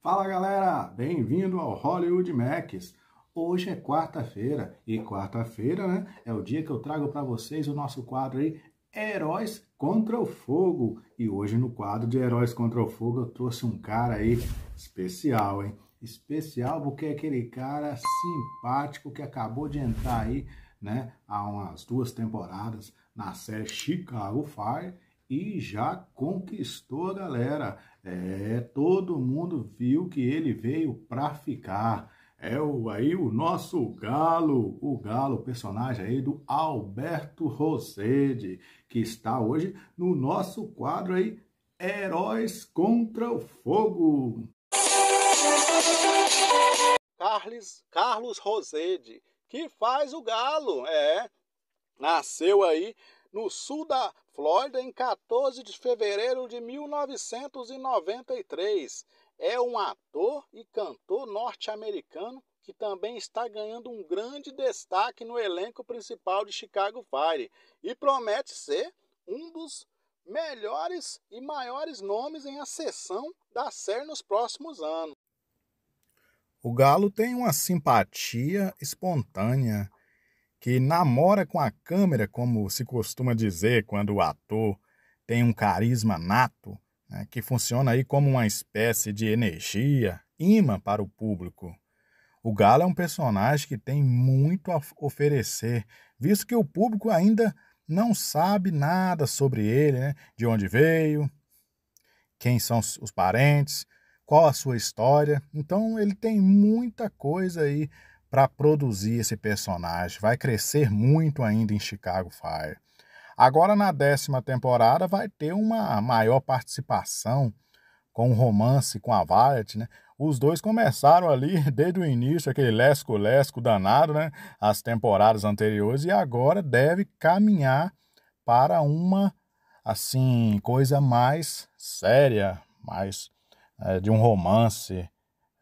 Fala galera, bem-vindo ao Hollywood Macs. Hoje é quarta-feira e quarta-feira, né, é o dia que eu trago para vocês o nosso quadro aí Heróis contra o Fogo. E hoje no quadro de Heróis contra o Fogo eu trouxe um cara aí especial, hein? Especial porque é aquele cara simpático que acabou de entrar aí, né, há umas duas temporadas na série Chicago Fire e já conquistou a galera. É, todo mundo viu que ele veio para ficar. É o, aí o nosso Galo, o Galo, personagem aí do Alberto Rosede, que está hoje no nosso quadro aí, Heróis contra o Fogo. Carlos, Carlos Rosede, que faz o Galo, é, nasceu aí no sul da Flórida, em 14 de fevereiro de 1993. É um ator e cantor norte-americano que também está ganhando um grande destaque no elenco principal de Chicago Fire e promete ser um dos melhores e maiores nomes em ascensão da série nos próximos anos. O Galo tem uma simpatia espontânea que namora com a câmera, como se costuma dizer quando o ator tem um carisma nato, né, que funciona aí como uma espécie de energia, imã para o público. O Galo é um personagem que tem muito a oferecer, visto que o público ainda não sabe nada sobre ele, né, de onde veio, quem são os parentes, qual a sua história. Então ele tem muita coisa aí para produzir esse personagem. Vai crescer muito ainda em Chicago Fire. Agora, na décima temporada, vai ter uma maior participação com o romance com a Violet, né? Os dois começaram ali desde o início, aquele lesco-lesco danado, né? As temporadas anteriores, e agora deve caminhar para uma, assim, coisa mais séria, mais é, de um romance,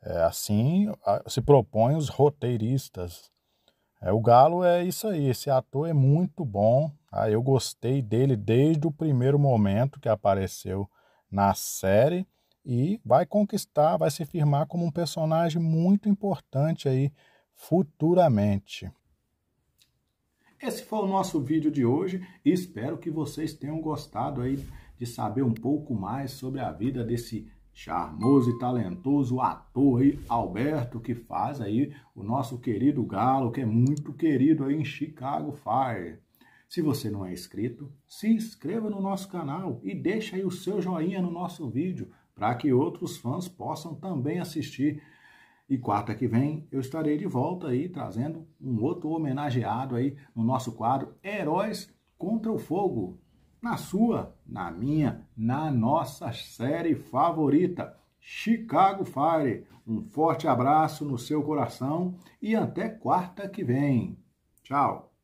é, assim se propõem os roteiristas. É, o Galo é isso aí, esse ator é muito bom. Tá? Eu gostei dele desde o primeiro momento que apareceu na série e vai conquistar, vai se firmar como um personagem muito importante aí futuramente. Esse foi o nosso vídeo de hoje e espero que vocês tenham gostado aí de saber um pouco mais sobre a vida desse charmoso e talentoso ator aí, Alberto, que faz aí o nosso querido Galo, que é muito querido aí em Chicago Fire. Se você não é inscrito, se inscreva no nosso canal e deixa aí o seu joinha no nosso vídeo para que outros fãs possam também assistir. E quarta que vem eu estarei de volta aí trazendo um outro homenageado aí no nosso quadro Heróis contra o Fogo na sua, na minha, na nossa série favorita, Chicago Fire. Um forte abraço no seu coração e até quarta que vem. Tchau!